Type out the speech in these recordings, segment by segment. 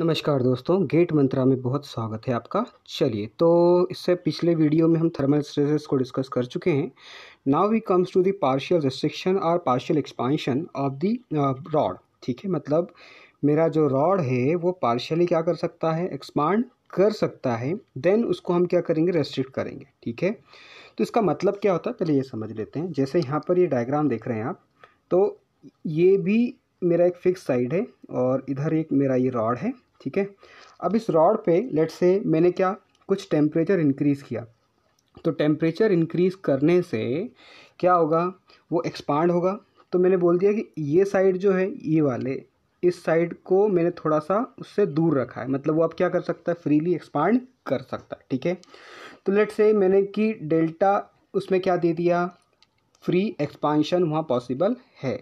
नमस्कार दोस्तों गेट मंत्रा में बहुत स्वागत है आपका चलिए तो इससे पिछले वीडियो में हम थर्मल स्ट्रेसेस को डिस्कस कर चुके हैं now we comes to the partial restriction और partial expansion of the rod ठीक है मतलब मेरा जो रॉड है वो पार्शियली क्या कर सकता है एक्सपांड कर सकता है देन उसको हम क्या करेंगे रेस्ट्रिक्ट करेंगे ठीक है तो इसका मतलब क्या होता है पहले ये समझ लेते हैं जैसे यहाँ पर ये डायग्राम देख रहे हैं आप तो ये भी मेरा एक फिक्स साइड है और इधर एक मेरा ये रॉड है ठीक है अब इस रॉड पे लेट से मैंने क्या कुछ टेम्परेचर इंक्रीज़ किया तो टेम्परेचर इंक्रीज़ करने से क्या होगा वो एक्सपांड होगा तो मैंने बोल दिया कि ये साइड जो है ये वाले इस साइड को मैंने थोड़ा सा उससे दूर रखा है मतलब वो अब क्या कर सकता है फ्रीली एक्सपांड कर सकता है ठीक है तो लेट से मैंने कि डेल्टा उसमें क्या दे दिया फ्री एक्सपांशन वहाँ पॉसिबल है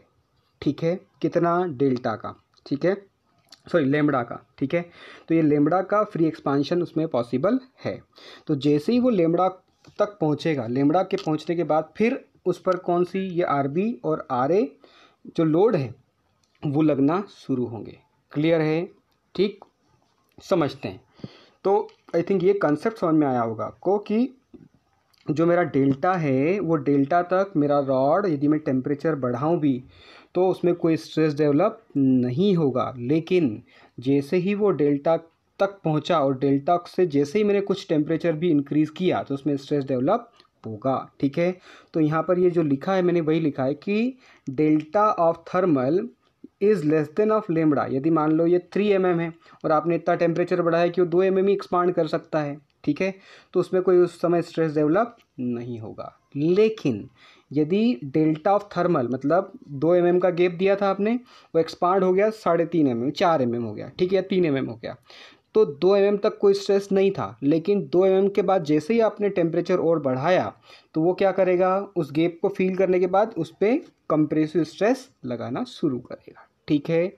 ठीक है कितना डेल्टा का ठीक है सॉरी लेमड़ा का ठीक है तो ये लेमड़ा का फ्री एक्सपांशन उसमें पॉसिबल है तो जैसे ही वो लेमड़ा तक पहुँचेगा लेमड़ा के पहुँचने के बाद फिर उस पर कौन सी ये आर बी और आर ए जो लोड है वो लगना शुरू होंगे क्लियर है ठीक समझते हैं तो आई थिंक ये कंसेप्ट समझ में आया होगा आपको कि जो मेरा डेल्टा है वो डेल्टा तक मेरा रॉड यदि मैं टेम्परेचर बढ़ाऊँ भी तो उसमें कोई स्ट्रेस डेवलप नहीं होगा लेकिन जैसे ही वो डेल्टा तक पहुंचा और डेल्टा से जैसे ही मैंने कुछ टेम्परेचर भी इंक्रीज़ किया तो उसमें स्ट्रेस डेवलप होगा ठीक है तो यहाँ पर ये जो लिखा है मैंने वही लिखा है कि delta of thermal is less than of lambda यदि मान लो ये थ्री एम mm है और आपने इतना टेम्परेचर बढ़ाया कि वो दो एम mm ही एक्सपांड कर सकता है ठीक है तो उसमें कोई उस समय स्ट्रेस डेवलप नहीं होगा लेकिन यदि डेल्टा ऑफ थर्मल मतलब दो एम mm का गेप दिया था आपने वो एक्सपांड हो गया साढ़े तीन एम एम चार एम एम हो गया ठीक है तीन एम एम हो गया तो दो एम mm तक कोई स्ट्रेस नहीं था लेकिन दो एम mm के बाद जैसे ही आपने टेम्परेचर और बढ़ाया तो वो क्या करेगा उस गेप को फील करने के बाद उस पर कंप्रेसिव स्ट्रेस लगाना शुरू करेगा ठीक है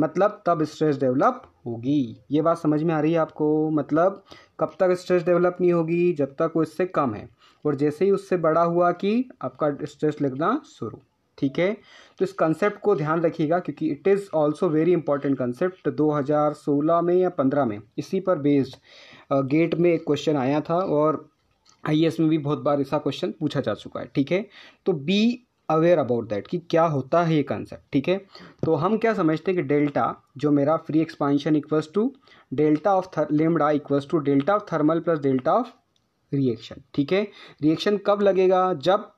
मतलब तब स्ट्रेस डेवलप होगी ये बात समझ में आ रही है आपको मतलब कब तक स्ट्रेस डेवलप नहीं होगी जब तक वो इससे कम है और जैसे ही उससे बड़ा हुआ कि आपका स्ट्रेस लगना शुरू ठीक है तो इस कंसेप्ट को ध्यान रखिएगा क्योंकि it is also very important concept 2016 में या 15 में इसी पर बेस्ड गेट में एक क्वेश्चन आया था और आई e में भी बहुत बार ऐसा क्वेश्चन पूछा जा चुका है ठीक है तो बी अवेयर अबाउट दैट कि क्या होता है ये कंसेप्ट ठीक है तो हम क्या समझते हैं कि डेल्टा जो मेरा free expansion equals to delta of lambda equals to delta of thermal plus delta of reaction ठीक है रिएक्शन कब लगेगा जब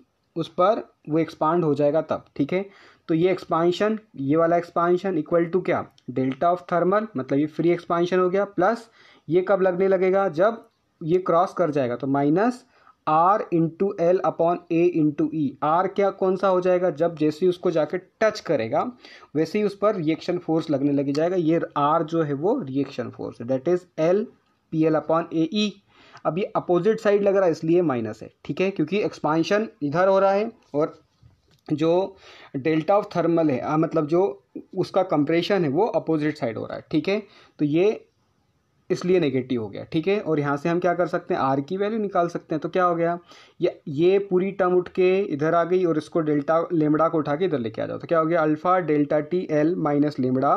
उस पर वो एक्सपांड हो जाएगा तब ठीक है तो ये एक्सपांशन ये वाला एक्सपांशन इक्वल टू क्या डेल्टा ऑफ थर्मल मतलब ये फ्री एक्सपांशन हो गया प्लस ये कब लगने लगेगा जब ये क्रॉस कर जाएगा तो minus R into L upon A into E R क्या कौन सा हो जाएगा जब जैसे ही उसको जाके टच करेगा वैसे ही उस पर रिएक्शन फोर्स लगने लगे जाएगा ये आर जो है वो रिएक्शन फोर्स है that is L P L upon A E अब ये अपोजिट साइड लग रहा है इसलिए माइनस है ठीक है क्योंकि एक्सपांशन इधर हो रहा है और जो डेल्टा ऑफ थर्मल है आ, मतलब जो उसका कंप्रेशन है वो अपोजिट साइड हो रहा है ठीक है तो ये इसलिए नेगेटिव हो गया ठीक है और यहाँ से हम क्या कर सकते हैं आर की वैल्यू निकाल सकते हैं तो क्या हो गया ये ये पूरी टर्म उठ के इधर आ गई और इसको डेल्टा लेमड़ा को उठा के इधर लेके आ जाओ तो क्या हो गया alpha delta T L minus lambda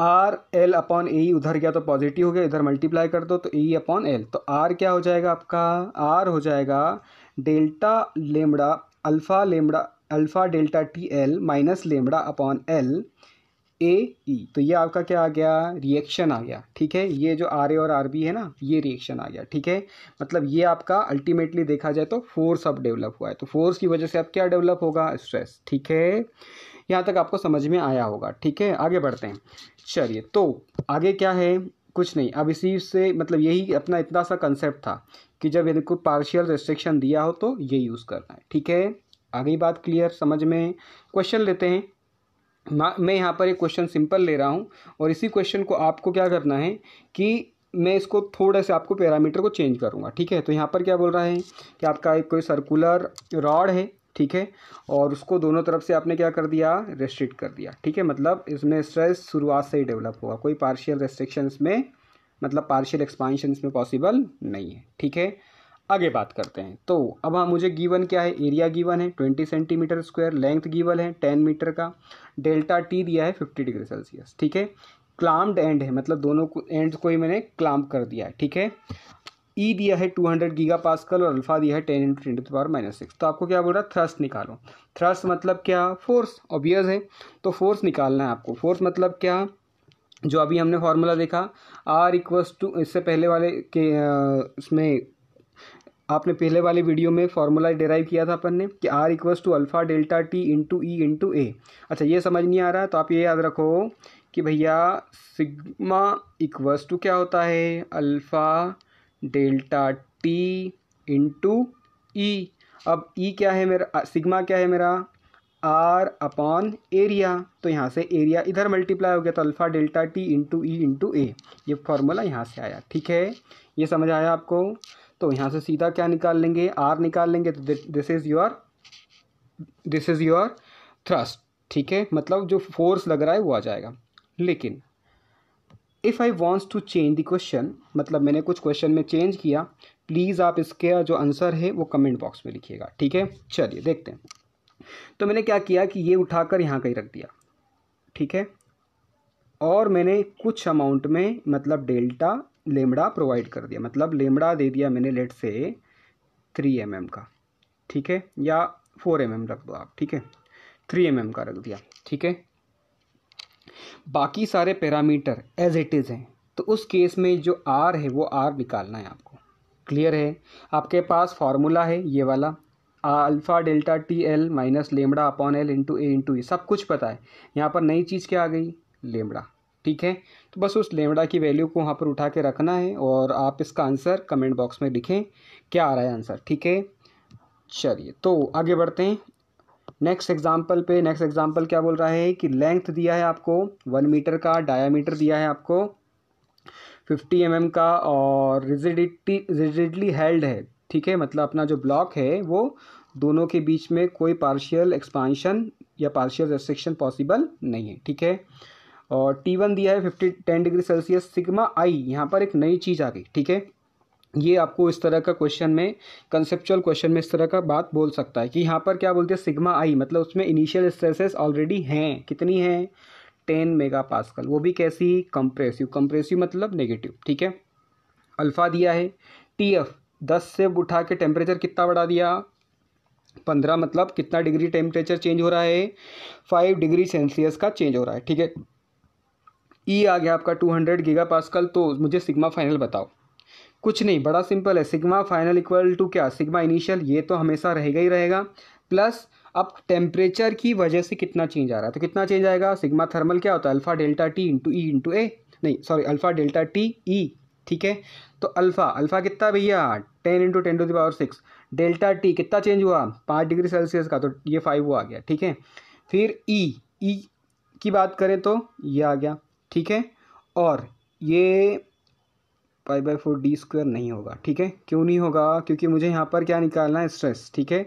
R L upon A उधर गया तो पॉजिटिव हो गया इधर मल्टीप्लाई कर दो तो ई अपॉन एल तो आर क्या हो जाएगा आपका आर हो जाएगा delta lambda alpha lambda alpha delta T L minus lambda upon L A E तो ये आपका क्या आ गया रिएक्शन आ गया ठीक है ये जो आर ए और आर बी है ना ये रिएक्शन आ गया ठीक है मतलब ये आपका अल्टीमेटली देखा जाए तो फोर्स अब डेवलप हुआ है तो फोर्स की वजह से अब क्या डेवलप होगा स्ट्रेस ठीक है यहाँ तक आपको समझ में आया होगा ठीक है आगे बढ़ते हैं चलिए तो आगे क्या है कुछ नहीं अब इसी से मतलब यही अपना इतना सा कंसेप्ट था कि जब यदि कोई पार्शियल रेस्ट्रिक्शन दिया हो तो ये यूज़ करना है ठीक है आगे बात क्लियर समझ में क्वेश्चन लेते हैं मैं यहाँ पर एक क्वेश्चन सिंपल ले रहा हूँ और इसी क्वेश्चन को आपको क्या करना है कि मैं इसको थोड़ा से आपको पैरामीटर को चेंज करूँगा ठीक है तो यहाँ पर क्या बोल रहा है कि आपका एक कोई सर्कुलर रॉड है ठीक है और उसको दोनों तरफ से आपने क्या कर दिया रेस्ट्रिक्ट कर दिया ठीक है मतलब इसमें स्ट्रेस शुरुआत से ही डेवलप होगा कोई पार्शियल रेस्ट्रिक्शंस में मतलब पार्शियल एक्सपांशन में पॉसिबल नहीं है ठीक है आगे बात करते हैं तो अब हाँ मुझे गीवन क्या है एरिया गीवन है twenty centimetre square length given है टेन मीटर का डेल्टा टी दिया है फिफ्टी डिग्री सेल्सियस ठीक है क्लाम्ड एंड है मतलब दोनों को एंड को ही मैंने क्लाम्प कर दिया है ठीक है ई e दिया है 200 गीगा पासकल और अल्फा दिया है 10 into ten to power minus six तो आपको क्या बोल रहा है थ्रस्ट निकालो थ्रस्ट मतलब क्या फोर्स ऑबियस है तो फोर्स निकालना है आपको फोर्स मतलब क्या जो अभी हमने फार्मूला देखा आर इक्वस टू इससे पहले वाले के इसमें आपने पहले वाले वीडियो में फार्मूला डिराइव किया था अपन ने कि R equals to alpha delta T into E into A अच्छा ये समझ नहीं आ रहा तो आप ये याद रखो कि भैया सिग्मा इक्वस टू क्या होता है alpha delta T into E अब ई e क्या है मेरा सिग्मा क्या है मेरा आर अपॉन एरिया तो यहाँ से एरिया इधर मल्टीप्लाई हो गया तो alpha delta T into E into A ये फॉर्मूला यहाँ से आया ठीक है ये समझ आया आपको तो यहाँ से सीधा क्या निकाल लेंगे आर निकाल लेंगे तो this is your this is your thrust ठीक है मतलब जो फोर्स लग रहा है वो आ जाएगा लेकिन if I wants to change the question मतलब मैंने कुछ क्वेश्चन में चेंज किया प्लीज़ आप इसके जो आंसर है वो कमेंट बॉक्स में लिखिएगा ठीक है चलिए देखते हैं तो मैंने क्या किया कि ये उठाकर यहाँ कहीं रख दिया ठीक है और मैंने कुछ अमाउंट में मतलब डेल्टा लेमड़ा प्रोवाइड कर दिया मतलब लेमड़ा दे दिया मैंने लेट से थ्री एम mm का ठीक है या फोर एम mm रख दो आप ठीक है थ्री एम mm का रख दिया ठीक है बाकी सारे पैरामीटर एज इट इज़ हैं तो उस केस में जो आर है वो आर निकालना है आपको क्लियर है आपके पास फार्मूला है ये वाला alpha delta T L minus lambda upon L into A into A सब कुछ पता है यहाँ पर नई चीज़ क्या आ गई लेमड़ा ठीक है तो बस उस लेमड़ा की वैल्यू को वहाँ पर उठा के रखना है और आप इसका आंसर कमेंट बॉक्स में लिखें क्या आ रहा है आंसर ठीक है चलिए तो आगे बढ़ते हैं नेक्स्ट एग्जाम्पल पे नेक्स्ट एग्जाम्पल क्या बोल रहा है कि लेंथ दिया है आपको वन मीटर का डायामीटर दिया है आपको फिफ्टी एम mm का और रिजिडिटी रिजिडली हेल्ड है ठीक है मतलब अपना जो ब्लॉक है वो दोनों के बीच में कोई पार्शियल एक्सपांशन या पार्शियल रेस्ट्रिक्शन पॉसिबल नहीं है ठीक है और टी वन दिया है fifty ten degree Celsius sigma I यहाँ पर एक नई चीज़ आ गई ठीक है ये आपको इस तरह का क्वेश्चन में कंसेप्चुअल क्वेश्चन में इस तरह का बात बोल सकता है कि यहाँ पर क्या बोलते हैं सिग्मा आई मतलब उसमें इनिशियल स्ट्रेसेस ऑलरेडी हैं कितनी हैं टेन मेगा पास्कल वो भी कैसी कंप्रेसिव कंप्रेसिव मतलब नेगेटिव ठीक है अल्फ़ा दिया है टी एफ दस से उठा के टेम्परेचर कितना बढ़ा दिया पंद्रह मतलब कितना डिग्री टेम्परेचर चेंज हो रहा है फाइव डिग्री सेल्सियस का चेंज हो रहा है ठीक है ई e आ गया आपका टू हंड्रेड गीगा पास्कल तो मुझे सिग्मा फाइनल बताओ कुछ नहीं बड़ा सिंपल है सिग्मा फाइनल इक्वल टू क्या सिग्मा इनिशियल ये तो हमेशा रहेगा ही रहेगा प्लस अब टेम्परेचर की वजह से कितना चेंज आ रहा है तो कितना चेंज आएगा सिग्मा थर्मल क्या होता है alpha delta T into E into A नहीं sorry alpha delta T E ठीक है तो अल्फ़ा अल्फ़ा कितना भैया ten into ten to the power six delta T कितना चेंज हुआ पाँच डिग्री सेल्सियस का तो ये फाइव वो आ गया ठीक है फिर ई ई की बात करें तो ये आ गया ठीक है और ये pi by four D square नहीं होगा ठीक है क्यों नहीं होगा क्योंकि मुझे यहाँ पर क्या निकालना है स्ट्रेस ठीक है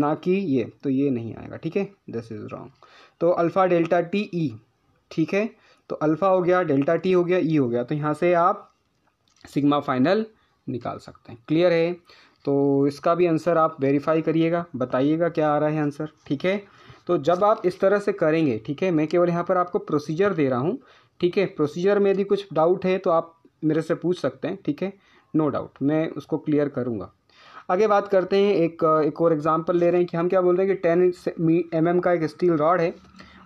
ना कि ये तो ये नहीं आएगा ठीक है दिस इज़ रॉन्ग तो अल्फ़ा डेल्टा टी ई ठीक है तो अल्फ़ा हो गया डेल्टा टी हो गया ई e हो गया तो यहाँ से आप सिग्मा फाइनल निकाल सकते हैं क्लियर है तो इसका भी आंसर आप वेरीफाई करिएगा बताइएगा क्या आ रहा है आंसर ठीक है तो जब आप इस तरह से करेंगे ठीक है मैं केवल यहाँ पर आपको प्रोसीजर दे रहा हूँ ठीक है प्रोसीजर में यदि कुछ डाउट है तो आप मेरे से पूछ सकते हैं ठीक है नो डाउट मैं उसको क्लियर करूँगा आगे बात करते हैं एक एक और एग्जांपल ले रहे हैं कि हम क्या बोल रहे हैं कि टेन एम एम का एक स्टील रॉड है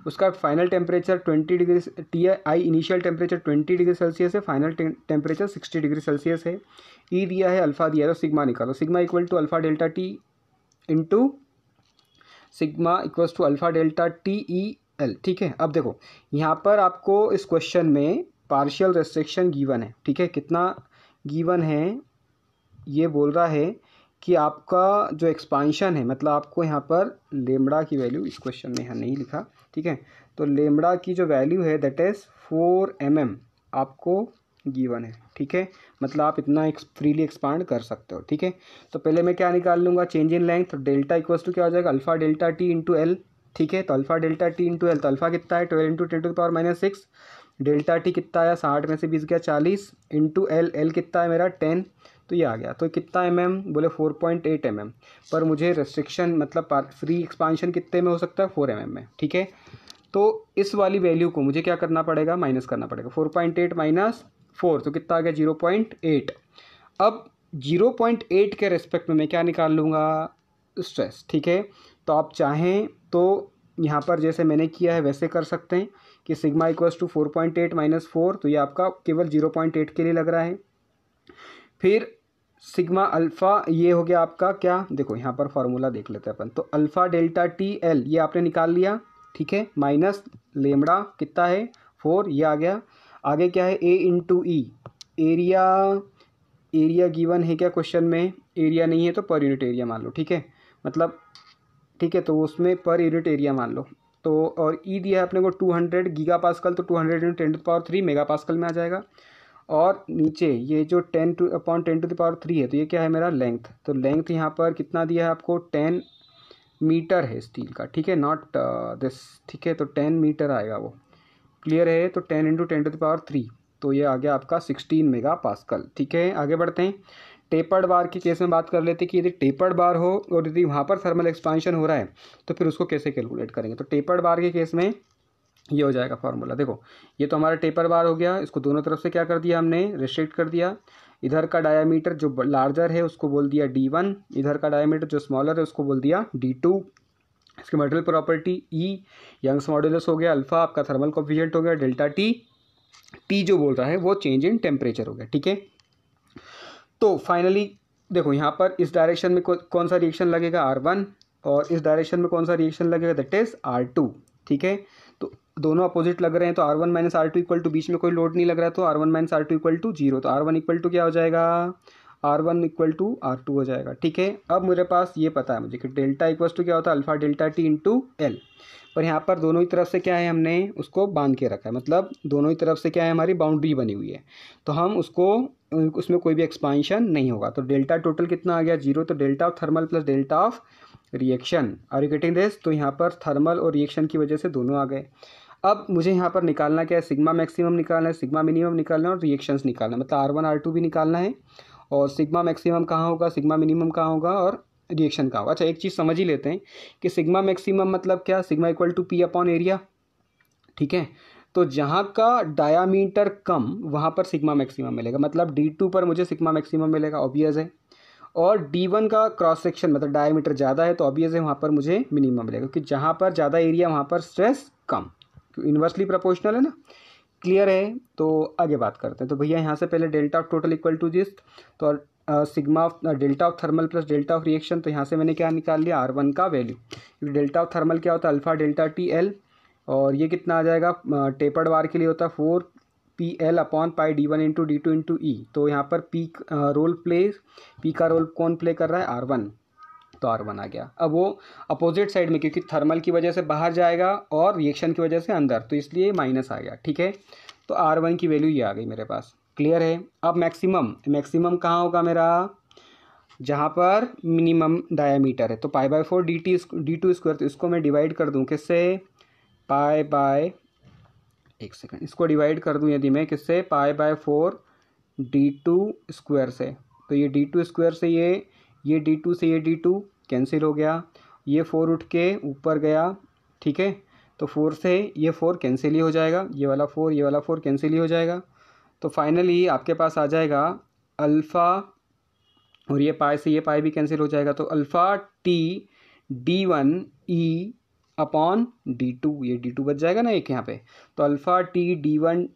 उसका final temperature twenty degree T I initial temperature twenty degree Celsius है final temperature sixty degree Celsius है ई e दिया है अल्फ़ा दिया है तो सिग्मा निकालो sigma equal to alpha delta T into sigma equals to alpha delta T E L ठीक है अब देखो यहाँ पर आपको इस क्वेश्चन में पार्शियल रेस्ट्रिक्शन गीवन है ठीक है कितना गीवन है ये बोल रहा है कि आपका जो एक्सपांशन है मतलब आपको यहाँ पर लेमड़ा की वैल्यू इस क्वेश्चन में यहाँ नहीं लिखा ठीक है तो लेमड़ा की जो वैल्यू है that is four m m आपको गीवन है ठीक है मतलब आप इतना फ्रीली एक्सपांड कर सकते हो ठीक है तो पहले मैं क्या निकाल लूँगा चेंज इन लेंथ तो डेल्टा इक्वल टू क्या हो जाएगा alpha delta T into L ठीक है तो alpha delta T into L तो अल्फ़ा कितना है twelve into ten to power minus six delta T कितना आया साठ में से बीस गया चालीस इंटू एल एल कितना है मेरा टेन तो ये आ गया तो कितना एम एम बोले four point eight m m पर मुझे रेस्ट्रिक्शन मतलब फ्री एक्सपांशन कितने में हो सकता है फोर एम एम में ठीक है तो इस वाली वैल्यू को मुझे क्या करना पड़ेगा माइनस करना पड़ेगा four point eight minus four तो कितना आ गया जीरो पॉइंट एट अब जीरो पॉइंट एट के रेस्पेक्ट में मैं क्या निकाल लूँगा स्ट्रेस ठीक है तो आप चाहें तो यहाँ पर जैसे मैंने किया है वैसे कर सकते हैं कि sigma equals to four point eight minus four तो ये आपका केवल जीरो पॉइंट एट के लिए लग रहा है फिर सिग्मा अल्फ़ा ये हो गया आपका क्या देखो यहाँ पर फार्मूला देख लेते हैं अपन तो अल्फ़ा डेल्टा टी एल ये आपने निकाल लिया ठीक है माइनस लेमड़ा कितना है फोर ये आ गया आगे क्या है A into E area area given है क्या क्वेश्चन में एरिया नहीं है तो पर यूनिट एरिया मान लो ठीक है मतलब ठीक है तो उसमें पर यूनिट एरिया मान लो तो और ई e दिया है अपने को टू हंड्रेड गीगा पास्कल तो two hundred into ten to power three mega pascal में आ जाएगा और नीचे ये जो ten two upon ten to the power three है तो ये क्या है मेरा लेंथ तो लेंथ यहाँ पर कितना दिया है आपको टेन मीटर है स्टील का ठीक है नॉट दिस uh, ठीक है तो टेन मीटर आएगा वो क्लियर है तो ten into ten to the power three तो ये आ गया आपका सिक्सटीन मेगा पास्कल ठीक है आगे बढ़ते हैं टेपर्ड बार की केस में बात कर लेते कि यदि टेपर्ड बार हो और यदि वहाँ पर थर्मल एक्सपांशन हो रहा है तो फिर उसको कैसे कैलकुलेट करेंगे तो टेपर्ड बार के केस में ये हो जाएगा फार्मूला देखो ये तो हमारा टेपर बार हो गया इसको दोनों तरफ से क्या कर दिया हमने रिस्ट्रिक्ट कर दिया इधर का डायामीटर जो लार्जर है उसको बोल दिया डी वन इधर का डायामीटर जो स्मॉलर है उसको बोल दिया डी टू इसकी material property E Young's modulus हो गया अल्फा आपका थर्मल कॉफिशियंट हो गया डेल्टा टी टी जो बोल रहा है वो चेंज इन टेम्परेचर हो गया ठीक है तो फाइनली देखो यहाँ पर इस डायरेक्शन में कौन सा रिएक्शन लगेगा आर वन और इस डायरेक्शन में कौन सा रिएक्शन लगेगा दैट इज़ आर टू ठीक है तो दोनों अपोजिट लग रहे हैं तो R one minus R two equal to बीच में कोई लोड नहीं लग रहा तो R one minus R two equal to zero तो आर वन इक्वल टू क्या हो जाएगा R one equal to R two हो जाएगा ठीक है अब मेरे पास ये पता है मुझे कि डेल्टा इक्वल टू क्या होता है alpha delta T into L पर यहाँ पर दोनों ही तरफ से क्या है हमने उसको बांध के रखा है मतलब दोनों ही तरफ से क्या है हमारी बाउंड्री बनी हुई है तो हम उसको उसमें कोई भी एक्सपांशन नहीं होगा तो डेल्टा टोटल कितना आ गया जीरो तो delta of thermal plus delta of reaction are you getting this तो यहाँ पर थर्मल और रिएक्शन की वजह से दोनों आ गए अब मुझे यहाँ पर निकालना क्या है सिग्मा मैक्सिमम निकालना है सिग्मा मिनिमम निकालना है और रिएक्शंस निकालना है मतलब आर वन आर टू भी निकालना है और सिग्मा मैक्सिमम कहाँ होगा सिग्मा मिनिमम कहाँ होगा और रिएक्शन कहाँ होगा अच्छा एक चीज़ समझ ही लेते हैं कि सिग्मा मैक्सिमम मतलब क्या sigma equal to P upon area ठीक है तो जहाँ का डायामीटर कम वहाँ पर सिग्मा मैक्सिमम मिलेगा मतलब डी टू पर मुझे सिग्मा मैक्सिमम मिलेगा ऑब्वियस है और डी वन का क्रॉस सेक्शन मतलब डायामीटर ज़्यादा है तो ऑब्वियस है वहाँ पर मुझे मिनिमम मिलेगा क्योंकि जहाँ पर ज़्यादा एरिया वहाँ पर स्ट्रेस कम इन्वर्सली तो प्रपोर्शनल है ना क्लियर है तो आगे बात करते हैं तो भैया यहाँ से पहले delta of total equal to this तो sigma of delta of thermal plus delta of reaction तो यहाँ से मैंने क्या निकाल लिया आर वन का वैल्यू क्योंकि डेल्टा ऑफ थर्मल क्या होता है अल्फा डेल्टा टी एल और ये कितना आ जाएगा टेपर्ड वार के लिए होता है four P L upon pi D one into D two into E तो यहाँ पर पी रोल प्ले पी का रोल कौन प्ले कर रहा है आर वन तो आर वन आ गया अब वो अपोजिट साइड में क्योंकि थर्मल की वजह से बाहर जाएगा और रिएक्शन की वजह से अंदर तो इसलिए माइनस आ गया ठीक है तो आर वन की वैल्यू ये आ गई मेरे पास क्लियर है अब मैक्सिमम मैक्सिमम कहाँ होगा मेरा जहाँ पर मिनिमम डायामीटर है तो pi by four D T D two square तो इसको मैं डिवाइड कर दूँ किससे पाए बाय एक सेकेंड इसको डिवाइड कर दूं यदि मैं किससे pi by four D two square से तो ये डी टू स्क्वायर से ये ये डी टू से ये डी टू कैंसिल हो गया ये फोर उठ के ऊपर गया ठीक है तो फोर से ये फोर कैंसिल ही हो जाएगा ये वाला फोर ये वाला फोर कैंसिल ही हो जाएगा तो फाइनली आपके पास आ जाएगा अल्फ़ा और ये पाए से ये पाए भी कैंसिल हो जाएगा तो alpha T D one E e upon D two ये डी टू बच जाएगा ना एक यहाँ पे तो alpha T D one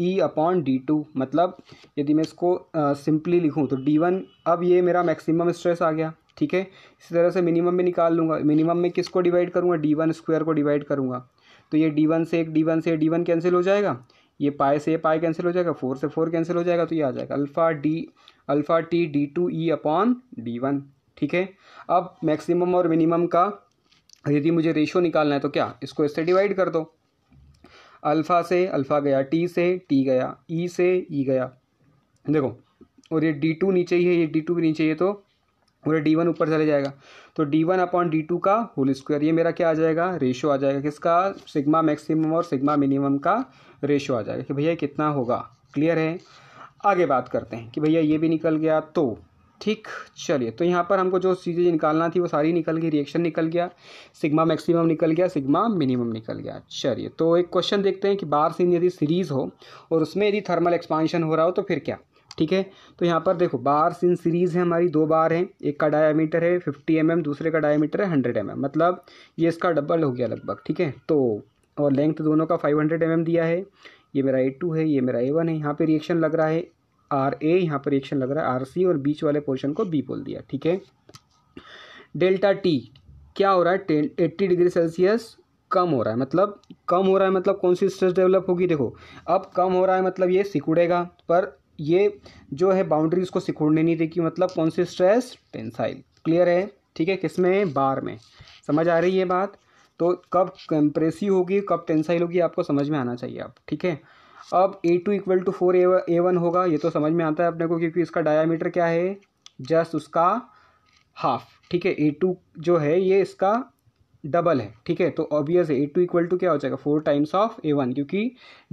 E upon D two मतलब यदि मैं इसको सिंपली लिखूँ तो डी वन अब ये मेरा मैक्सिमम स्ट्रेस आ गया ठीक है इसी तरह से मिनिमम में निकाल लूँगा मिनिमम में किसको डिवाइड करूँगा डी वन स्क्वायर को डिवाइड करूँगा तो ये डी वन से एक डी वन से डी वन कैंसिल हो जाएगा ये पाए से ये पाए कैंसिल हो जाएगा फोर से फोर कैंसिल हो जाएगा तो ये आ जाएगा alpha D alpha T D two E upon D one ठीक है अब मैक्सिमम और मिनिमम का यदि मुझे रेशो निकालना है तो क्या इसको इससे डिवाइड कर दो अल्फ़ा से अल्फ़ा गया टी से टी गया ई e से ई e गया देखो और ये डी टू नीचे ही है ये डी टू भी नीचे ही है तो और ये डी वन ऊपर चले जाएगा तो D one upon D two का होल स्क्वायर ये मेरा क्या आ जाएगा रेशो आ जाएगा किसका सिग्मा मैक्सिमम और सिग्मा मिनिमम का रेशो आ जाएगा कि भैया कितना होगा क्लियर है आगे बात करते हैं कि भैया ये भी निकल गया तो ठीक चलिए तो यहाँ पर हमको जो चीज़ें निकालना थी वो सारी निकल गई रिएक्शन निकल गया सिग्मा मैक्सिमम निकल गया सिग्मा मिनिमम निकल गया चलिए तो एक क्वेश्चन देखते हैं कि बार सीन यदि सीरीज़ हो और उसमें यदि थर्मल एक्सपांशन हो रहा हो तो फिर क्या ठीक है तो यहाँ पर देखो बार सीन सीरीज़ है हमारी दो बार हैं एक का डायामीटर है फिफ्टी एम mm, दूसरे का डायामीटर है हंड्रेड एम mm, मतलब ये इसका डबल हो गया लगभग ठीक है तो और लेंथ दोनों का फाइव हंड्रेड एम दिया है ये मेरा ए टू है ये मेरा ए वन है यहाँ पे रिएक्शन लग रहा है आर ए यहाँ पर रिएक्शन लग रहा है आर सी और बीच वाले पोर्शन को बी बोल दिया ठीक है डेल्टा टी क्या हो रहा है टेन एट्टी डिग्री सेल्सियस कम हो रहा है मतलब कम हो रहा है मतलब कौन सी स्ट्रेस डेवलप होगी देखो अब कम हो रहा है मतलब ये सिकुड़ेगा पर ये जो है बाउंड्री उसको सिकुड़ने नहीं देगी मतलब कौन सी स्ट्रेस टेंसाइल क्लियर है ठीक है किसमें बार में समझ आ रही है बात तो कब कंप्रेसिव होगी कब टेंसाइल होगी आपको समझ में आना चाहिए आप ठीक है अब A two equal to four A one होगा ये तो समझ में आता है अपने को क्योंकि इसका डायामीटर क्या है जस्ट उसका हाफ ठीक है ए टू जो है ये इसका डबल है ठीक है तो ऑब्वियस है ए टू इक्वल टू क्या हो जाएगा four times of A one क्योंकि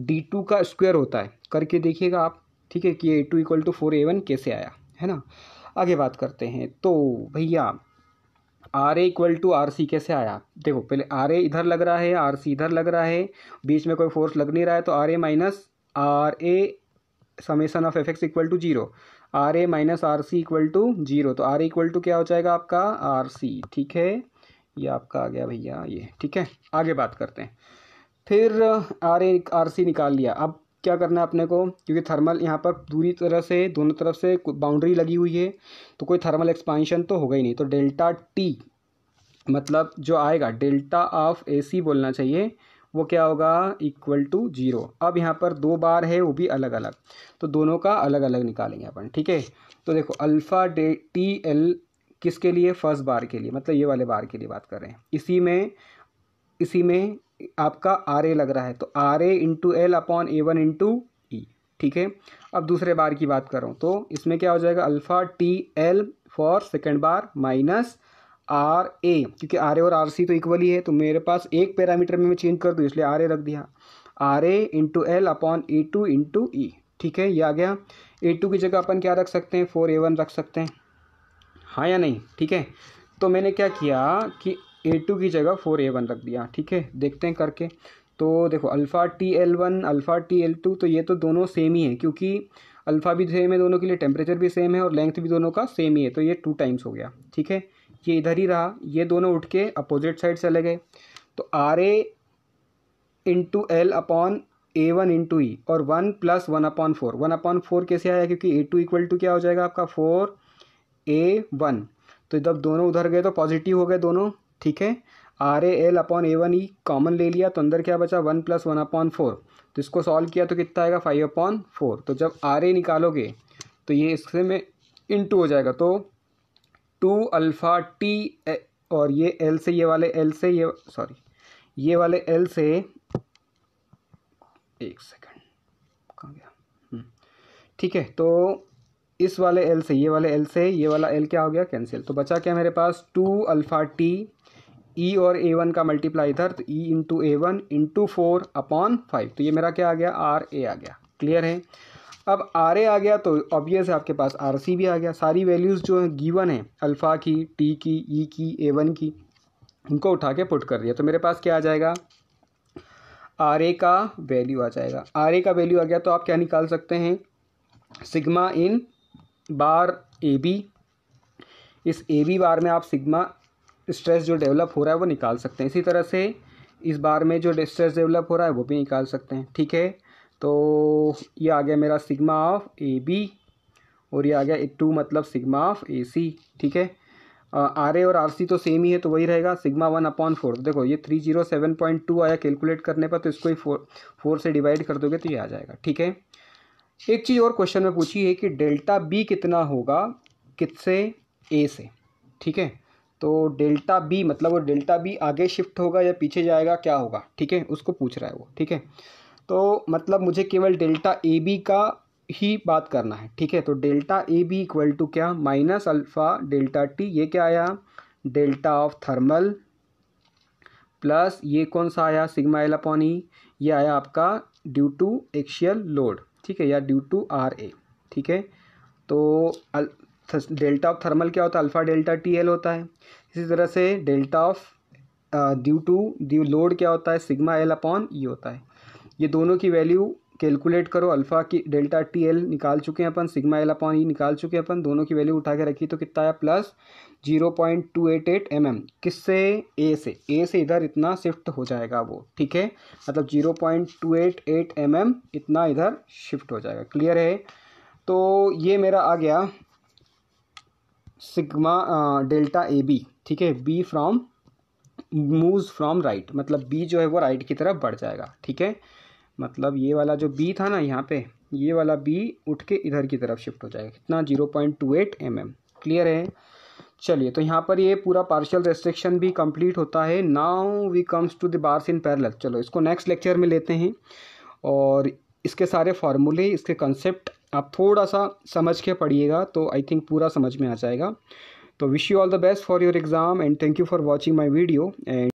डी टू का स्क्वायर होता है करके देखिएगा आप ठीक है कि A two equal to four A one कैसे आया है ना आगे बात करते हैं तो भैया R A equal to R C कैसे आया देखो पहले आर ए इधर लग रहा है आर सी इधर लग रहा है बीच में कोई फोर्स लग नहीं रहा है तो R A minus R A summation of F X equal to zero R A minus R C equal to zero तो आर इक्वल टू क्या हो जाएगा आपका आर सी ठीक है ये आपका आ गया भैया ये ठीक है आगे बात करते हैं फिर आर ए आर सी निकाल लिया अब क्या करना है अपने को क्योंकि थर्मल यहाँ पर दूरी तरह से दोनों तरफ से बाउंड्री लगी हुई है तो कोई थर्मल एक्सपांशन तो होगा ही नहीं तो डेल्टा टी मतलब जो आएगा डेल्टा ऑफ ए सी बोलना चाहिए वो क्या होगा इक्वल टू जीरो अब यहाँ पर दो बार है वो भी अलग अलग तो दोनों का अलग अलग निकालेंगे अपन ठीक है तो देखो अल्फ़ा डे टी एल किसके लिए फर्स्ट बार के लिए मतलब ये वाले बार के लिए बात कर रहे हैं इसी में इसी में आपका आर ए लग रहा है तो R A into L upon A one into E ठीक है अब दूसरे बार की बात करूँ तो इसमें क्या हो जाएगा alpha T L for second bar minus R A क्योंकि आर ए और आर सी तो इक्वल ही है तो मेरे पास एक पैरामीटर में मैं चेंज कर दूँ इसलिए आर ए रख दिया R A into L upon A two into E ठीक है ये आ गया ए टू की जगह अपन क्या रख सकते हैं फोर ए वन रख सकते हैं हाँ या नहीं ठीक है तो मैंने क्या किया कि ए टू की जगह फोर ए वन रख दिया ठीक है देखते हैं करके तो देखो alpha T L one alpha T L two तो ये तो दोनों सेम ही है क्योंकि अल्फ़ा भी सेम है दोनों के लिए टेम्परेचर भी सेम है और लेंथ भी दोनों का सेम ही है तो ये टू टाइम्स हो गया ठीक है ये इधर ही रहा ये दोनों उठ के अपोजिट साइड चले गए तो R A into L upon A one into E और one plus one upon four one upon four कैसे आया क्योंकि ए टू इक्वल टू क्या हो जाएगा आपका फोर ए वन तो जब दोनों उधर गए तो पॉजिटिव हो गए दोनों ठीक है R A L upon A one E common ले लिया तो अंदर क्या बचा one plus one upon four तो इसको सॉल्व किया तो कितना आएगा फाइव अपॉन फोर तो जब आर ए निकालोगे तो ये इससे में इन टू हो जाएगा तो टू अल्फ़ा टी और ये एल से ये वाले एल से ये सॉरी ये वाले एल से एक सेकेंड कहाँ गया हम्म, ठीक है तो इस वाले एल से ये वाले एल से ये वाला एल क्या हो गया कैंसिल तो बचा क्या मेरे पास two alpha T E e और ए वन का मल्टीप्लाई इधर तो E into A one into four upon five तो ये मेरा क्या आ गया आर ए आ गया क्लियर है अब आर ए आ गया तो ऑब्वियस है आपके पास आर सी भी आ गया सारी वैल्यूज़ जो हैं गीवन है अल्फ़ा की टी की ई e की ए वन की उनको उठा के पुट कर दिया तो मेरे पास क्या आ जाएगा आर ए का वैल्यू आ जाएगा आर ए का वैल्यू आ गया तो आप क्या निकाल सकते हैं sigma in bar A B इस ए बी बार में आप सिग्मा स्ट्रेस जो डेवलप हो रहा है वो निकाल सकते हैं इसी तरह से इस बार में जो स्ट्रेस डेवलप हो रहा है वो भी निकाल सकते हैं ठीक है तो ये आ गया मेरा सिग्मा ऑफ ए बी और ये आ गया टू मतलब सिग्मा ऑफ ए सी ठीक है आर ए और आर सी तो सेम ही है तो वही रहेगा सिग्मा वन अपॉन फोर तो देखो ये three zero seven point two आया कैलकुलेट करने पर तो इसको ही फोर फोर से डिवाइड कर दोगे तो ये आ जाएगा ठीक है एक चीज़ और क्वेश्चन में पूछी है कि डेल्टा बी कितना होगा किससे ए से ठीक है तो डेल्टा बी मतलब वो डेल्टा बी आगे शिफ्ट होगा या पीछे जाएगा क्या होगा ठीक है उसको पूछ रहा है वो ठीक है तो मतलब मुझे केवल डेल्टा ए बी का ही बात करना है ठीक है तो delta A B equal to क्या माइनस अल्फ़ा डेल्टा टी ये क्या आया डेल्टा ऑफ थर्मल प्लस ये कौन सा आया सिग्मा एल अपॉन ई ये आया आपका ड्यू टू एक्शियल लोड ठीक है या ड्यू टू आर ए ठीक है तो डेल्टा ऑफ थर्मल क्या होता है अल्फ़ा डेल्टा टी एल होता है इसी तरह से delta of due to due load क्या होता है सिग्मा एल अपॉन ई होता है ये दोनों की वैल्यू कैलकुलेट करो अल्फ़ा की डेल्टा टी एल निकाल चुके हैं अपन सिग्मा एल अपॉन ई निकाल चुके हैं अपन दोनों की वैल्यू उठा के रखी तो कितना आया plus zero point two eight eight m m किस से ए से ए से इधर इतना शिफ्ट हो जाएगा वो ठीक है मतलब zero point two eight eight m m इतना इधर शिफ्ट हो जाएगा क्लियर है तो ये मेरा आ गया सिग्मा डेल्टा ए बी ठीक है B from move from right मतलब बी जो है वो राइट की तरफ बढ़ जाएगा ठीक है मतलब ये वाला जो बी था ना यहाँ पे ये वाला बी उठ के इधर की तरफ शिफ्ट हो जाएगा कितना zero point two eight m m clear है चलिए तो यहाँ पर ये पूरा पार्शियल रेस्ट्रिक्शन भी कंप्लीट होता है now we comes to the bars in parallel चलो इसको नेक्स्ट लेक्चर में लेते हैं और इसके सारे फार्मूले इसके कंसेप्ट आप थोड़ा सा समझ के पढ़िएगा तो आई थिंक पूरा समझ में आ जाएगा तो wish you all the best for your exam and thank you for watching my video and